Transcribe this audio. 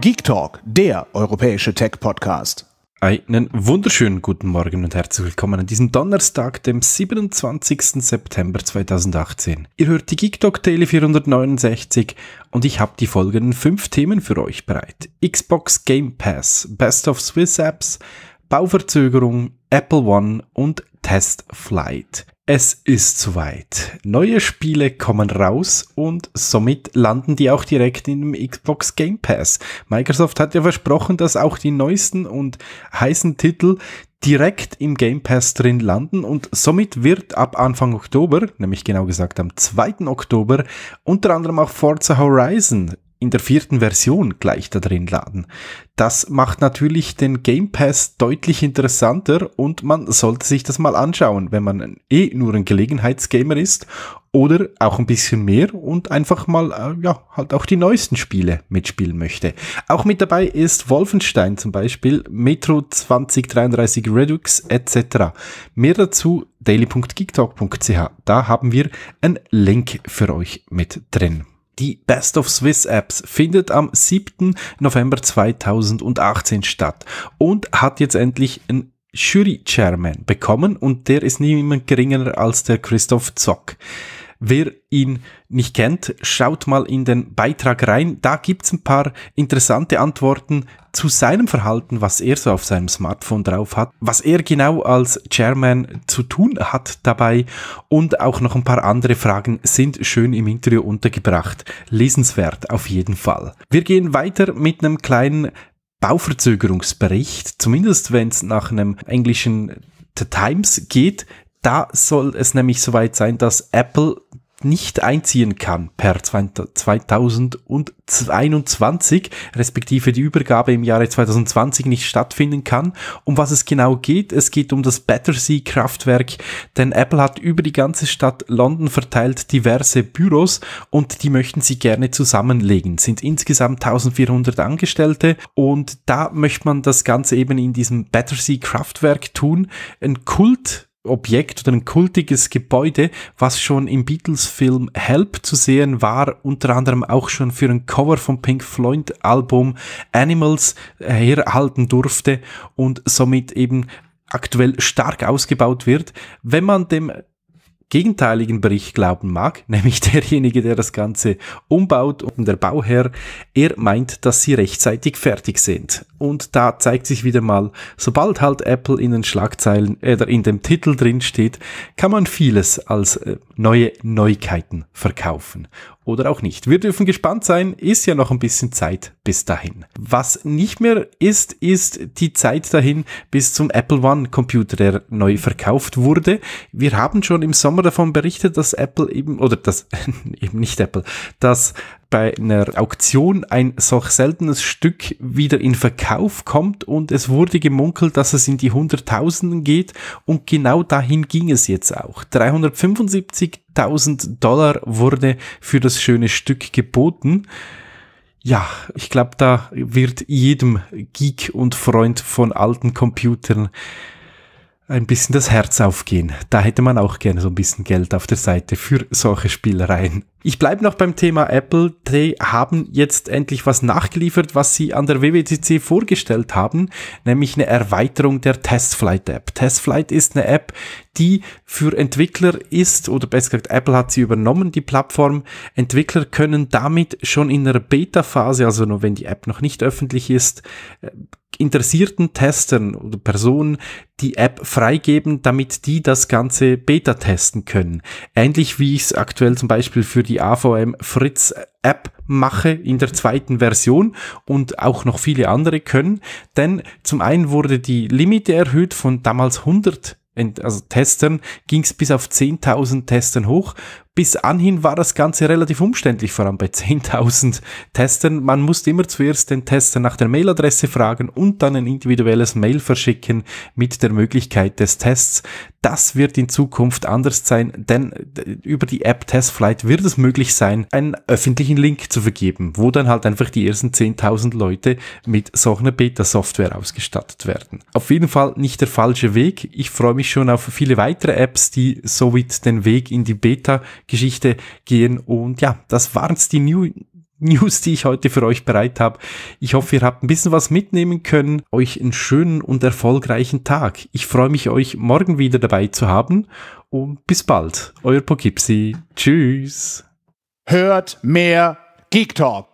Geek Talk, der europäische Tech-Podcast. Einen wunderschönen guten Morgen und herzlich willkommen an diesem Donnerstag, dem 27. September 2018. Ihr hört die Geek Talk Daily 469 und ich habe die folgenden fünf Themen für euch bereit. Xbox Game Pass, Best of Swiss Apps, Bauverzögerung, Apple One und Test Flight. Es ist soweit. Neue Spiele kommen raus und somit landen die auch direkt in dem Xbox Game Pass. Microsoft hat ja versprochen, dass auch die neuesten und heißen Titel direkt im Game Pass drin landen und somit wird ab Anfang Oktober, nämlich genau gesagt am 2. Oktober, unter anderem auch Forza Horizon in der vierten Version gleich da drin laden. Das macht natürlich den Game Pass deutlich interessanter und man sollte sich das mal anschauen, wenn man eh nur ein Gelegenheitsgamer ist oder auch ein bisschen mehr und einfach mal äh, ja halt auch die neuesten Spiele mitspielen möchte. Auch mit dabei ist Wolfenstein zum Beispiel, Metro 2033 Redux etc. Mehr dazu daily.geektalk.ch. Da haben wir einen Link für euch mit drin. Die Best of Swiss Apps findet am 7. November 2018 statt und hat jetzt endlich einen Jury-Chairman bekommen und der ist niemand geringer als der Christoph Zock. Wer ihn nicht kennt, schaut mal in den Beitrag rein. Da gibt's ein paar interessante Antworten zu seinem Verhalten, was er so auf seinem Smartphone drauf hat, was er genau als Chairman zu tun hat dabei und auch noch ein paar andere Fragen sind schön im Interview untergebracht. Lesenswert auf jeden Fall. Wir gehen weiter mit einem kleinen Bauverzögerungsbericht, zumindest wenn es nach einem englischen The Times geht, da soll es nämlich soweit sein, dass Apple nicht einziehen kann per 2021, respektive die Übergabe im Jahre 2020 nicht stattfinden kann. Um was es genau geht, es geht um das Battersea-Kraftwerk, denn Apple hat über die ganze Stadt London verteilt diverse Büros und die möchten sie gerne zusammenlegen. Sind insgesamt 1400 Angestellte und da möchte man das Ganze eben in diesem Battersea-Kraftwerk tun. Ein Kult Objekt oder ein kultiges Gebäude, was schon im Beatles-Film Help zu sehen war, unter anderem auch schon für ein Cover vom Pink Floyd-Album Animals herhalten durfte und somit eben aktuell stark ausgebaut wird. Wenn man dem gegenteiligen Bericht glauben mag, nämlich derjenige, der das Ganze umbaut und der Bauherr, er meint, dass sie rechtzeitig fertig sind. Und da zeigt sich wieder mal, sobald halt Apple in den Schlagzeilen oder äh, in dem Titel drin steht, kann man vieles als äh, neue Neuigkeiten verkaufen oder auch nicht. Wir dürfen gespannt sein, ist ja noch ein bisschen Zeit bis dahin. Was nicht mehr ist, ist die Zeit dahin bis zum Apple One Computer, der neu verkauft wurde. Wir haben schon im Sommer davon berichtet, dass Apple eben, oder das, eben nicht Apple, dass bei einer Auktion ein solch seltenes Stück wieder in Verkauf kommt und es wurde gemunkelt, dass es in die Hunderttausenden geht und genau dahin ging es jetzt auch. 375.000 Dollar wurde für das schöne Stück geboten. Ja, ich glaube, da wird jedem Geek und Freund von alten Computern ein bisschen das Herz aufgehen. Da hätte man auch gerne so ein bisschen Geld auf der Seite für solche Spielereien. Ich bleibe noch beim Thema Apple. Die haben jetzt endlich was nachgeliefert, was sie an der WWTC vorgestellt haben, nämlich eine Erweiterung der Testflight App. Testflight ist eine App, die für Entwickler ist, oder besser gesagt, Apple hat sie übernommen, die Plattform. Entwickler können damit schon in einer Beta-Phase, also nur wenn die App noch nicht öffentlich ist, äh, interessierten Testern oder Personen die App freigeben, damit die das ganze Beta testen können. Ähnlich wie ich es aktuell zum Beispiel für die AVM Fritz App mache in der zweiten Version und auch noch viele andere können. Denn zum einen wurde die Limite erhöht von damals 100 also Testern ging es bis auf 10.000 Testern hoch bis anhin war das Ganze relativ umständlich, vor allem bei 10.000 Testern. Man musste immer zuerst den Tester nach der Mailadresse fragen und dann ein individuelles Mail verschicken mit der Möglichkeit des Tests. Das wird in Zukunft anders sein, denn über die App Testflight wird es möglich sein, einen öffentlichen Link zu vergeben, wo dann halt einfach die ersten 10.000 Leute mit so einer Beta-Software ausgestattet werden. Auf jeden Fall nicht der falsche Weg. Ich freue mich schon auf viele weitere Apps, die somit den Weg in die Beta Geschichte gehen. Und ja, das waren's die New News, die ich heute für euch bereit habe. Ich hoffe, ihr habt ein bisschen was mitnehmen können. Euch einen schönen und erfolgreichen Tag. Ich freue mich, euch morgen wieder dabei zu haben. Und bis bald. Euer Pogipsi. Tschüss. Hört mehr Geek Talk.